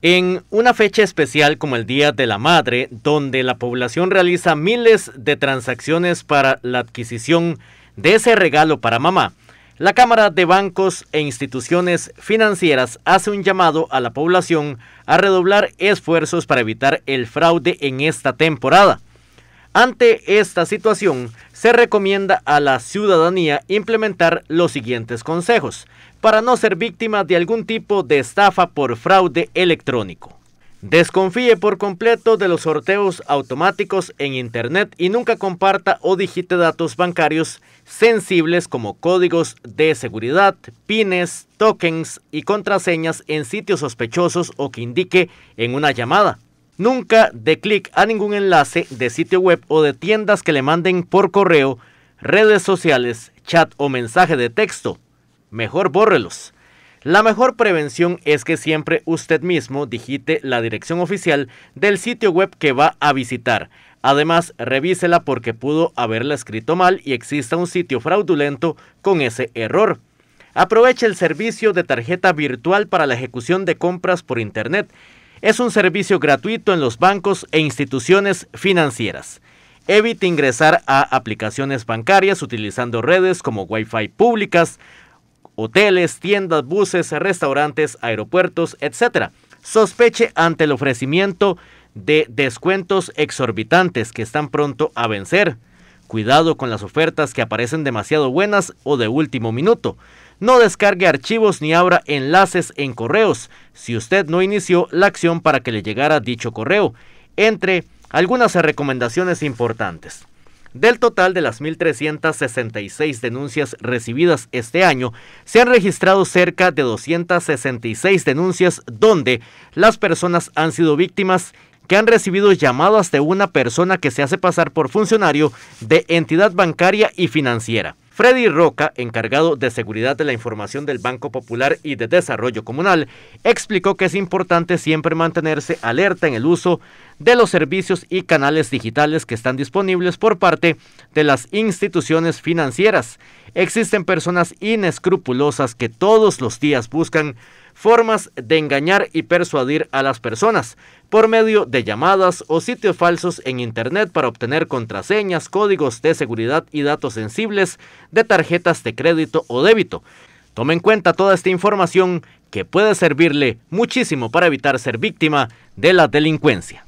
En una fecha especial como el Día de la Madre, donde la población realiza miles de transacciones para la adquisición de ese regalo para mamá, la Cámara de Bancos e Instituciones Financieras hace un llamado a la población a redoblar esfuerzos para evitar el fraude en esta temporada. Ante esta situación, se recomienda a la ciudadanía implementar los siguientes consejos para no ser víctima de algún tipo de estafa por fraude electrónico. Desconfíe por completo de los sorteos automáticos en Internet y nunca comparta o digite datos bancarios sensibles como códigos de seguridad, pines, tokens y contraseñas en sitios sospechosos o que indique en una llamada. Nunca dé clic a ningún enlace de sitio web o de tiendas que le manden por correo, redes sociales, chat o mensaje de texto. Mejor bórrelos. La mejor prevención es que siempre usted mismo digite la dirección oficial del sitio web que va a visitar. Además, revísela porque pudo haberla escrito mal y exista un sitio fraudulento con ese error. Aproveche el servicio de tarjeta virtual para la ejecución de compras por Internet. Es un servicio gratuito en los bancos e instituciones financieras. Evite ingresar a aplicaciones bancarias utilizando redes como Wi-Fi públicas, hoteles, tiendas, buses, restaurantes, aeropuertos, etc. Sospeche ante el ofrecimiento de descuentos exorbitantes que están pronto a vencer. Cuidado con las ofertas que aparecen demasiado buenas o de último minuto no descargue archivos ni abra enlaces en correos si usted no inició la acción para que le llegara dicho correo, entre algunas recomendaciones importantes. Del total de las 1.366 denuncias recibidas este año, se han registrado cerca de 266 denuncias donde las personas han sido víctimas que han recibido llamadas de una persona que se hace pasar por funcionario de entidad bancaria y financiera. Freddy Roca, encargado de seguridad de la información del Banco Popular y de Desarrollo Comunal, explicó que es importante siempre mantenerse alerta en el uso de los servicios y canales digitales que están disponibles por parte de las instituciones financieras. Existen personas inescrupulosas que todos los días buscan formas de engañar y persuadir a las personas por medio de llamadas o sitios falsos en Internet para obtener contraseñas, códigos de seguridad y datos sensibles de tarjetas de crédito o débito. Tome en cuenta toda esta información que puede servirle muchísimo para evitar ser víctima de la delincuencia.